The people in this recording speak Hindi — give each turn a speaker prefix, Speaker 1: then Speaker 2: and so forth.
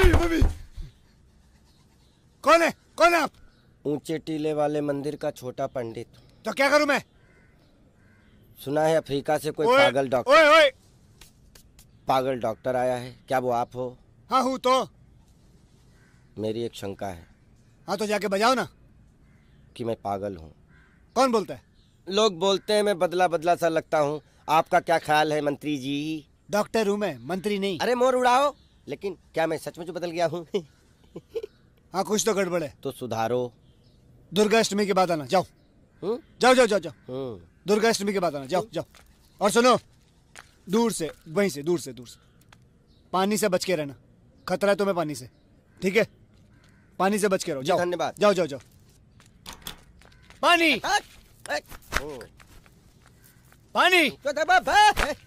Speaker 1: मम्मी मम्मी कौन है कौन है आप ऊंचे टीले वाले मंदिर का छोटा पंडित तो क्या करूं मैं सुना है अफ्रीका से कोई पागल डॉक्टर ओए, ओए। पागल डॉक्टर आया है क्या वो आप हो हाँ हूँ तो मेरी एक शंका है हाँ तो जाके बजाओ ना कि मैं पागल हूँ कौन बोलता है लोग बोलते हैं मैं बदला बदला सा लगता हूँ आपका क्या ख्याल है मंत्री जी डॉक्टर हूँ मैं मंत्री नहीं अरे मोर उड़ाओ लेकिन क्या मैं सचमुच बदल गया हूँ हाँ कुछ तो गड़बड़ है तो सुधारो दुर्गा अष्टमी के बाद आना जाओ
Speaker 2: हम्म? जाओ जाओ जाओ जाओ हम्म। दुर्गा अष्टमी के बाद आना जाओ जाओ और सुनो दूर से वहीं से दूर से दूर से पानी से बच के रहना खतरा है तुम्हें पानी से ठीक है पानी से बच के रहो जाओ धन्यवाद जाओ जाओ जाओ
Speaker 1: पानी पानी